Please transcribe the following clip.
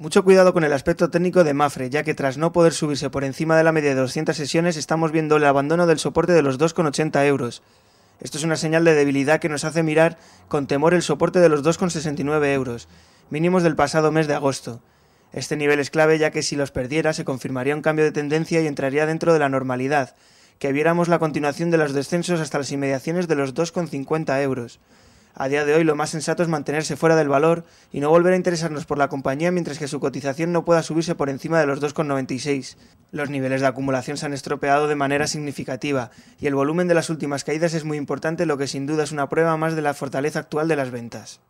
Mucho cuidado con el aspecto técnico de Mafre, ya que tras no poder subirse por encima de la media de 200 sesiones estamos viendo el abandono del soporte de los 2,80 euros. Esto es una señal de debilidad que nos hace mirar con temor el soporte de los 2,69 euros, mínimos del pasado mes de agosto. Este nivel es clave ya que si los perdiera se confirmaría un cambio de tendencia y entraría dentro de la normalidad, que viéramos la continuación de los descensos hasta las inmediaciones de los 2,50 euros. A día de hoy lo más sensato es mantenerse fuera del valor y no volver a interesarnos por la compañía mientras que su cotización no pueda subirse por encima de los 2,96. Los niveles de acumulación se han estropeado de manera significativa y el volumen de las últimas caídas es muy importante lo que sin duda es una prueba más de la fortaleza actual de las ventas.